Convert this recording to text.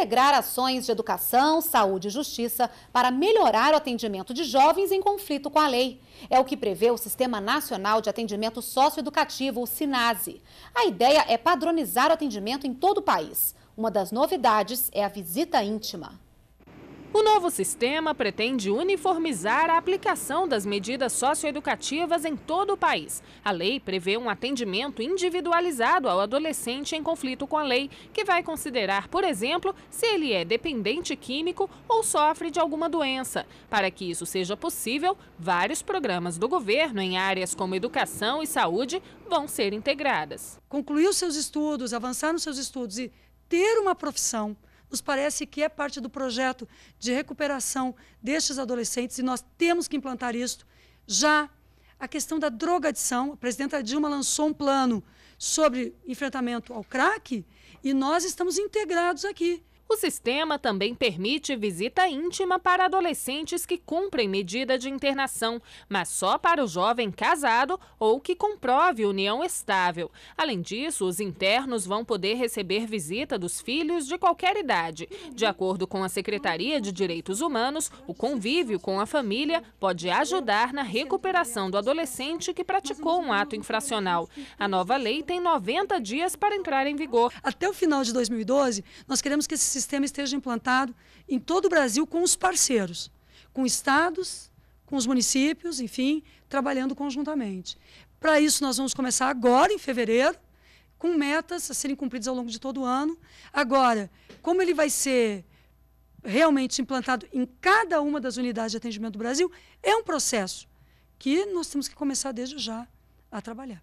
integrar ações de educação, saúde e justiça para melhorar o atendimento de jovens em conflito com a lei. É o que prevê o Sistema Nacional de Atendimento Socioeducativo, o SINASE. A ideia é padronizar o atendimento em todo o país. Uma das novidades é a visita íntima. O novo sistema pretende uniformizar a aplicação das medidas socioeducativas em todo o país. A lei prevê um atendimento individualizado ao adolescente em conflito com a lei, que vai considerar, por exemplo, se ele é dependente químico ou sofre de alguma doença. Para que isso seja possível, vários programas do governo em áreas como educação e saúde vão ser integradas. Concluir os seus estudos, avançar nos seus estudos e ter uma profissão nos parece que é parte do projeto de recuperação destes adolescentes e nós temos que implantar isto já. A questão da drogadição, a presidenta Dilma lançou um plano sobre enfrentamento ao crack e nós estamos integrados aqui. O sistema também permite visita íntima para adolescentes que cumprem medida de internação, mas só para o jovem casado ou que comprove união estável. Além disso, os internos vão poder receber visita dos filhos de qualquer idade. De acordo com a Secretaria de Direitos Humanos, o convívio com a família pode ajudar na recuperação do adolescente que praticou um ato infracional. A nova lei tem 90 dias para entrar em vigor. Até o final de 2012, nós queremos que esse sistema esteja implantado em todo o Brasil com os parceiros, com estados, com os municípios, enfim, trabalhando conjuntamente. Para isso, nós vamos começar agora, em fevereiro, com metas a serem cumpridas ao longo de todo o ano. Agora, como ele vai ser realmente implantado em cada uma das unidades de atendimento do Brasil, é um processo que nós temos que começar desde já a trabalhar.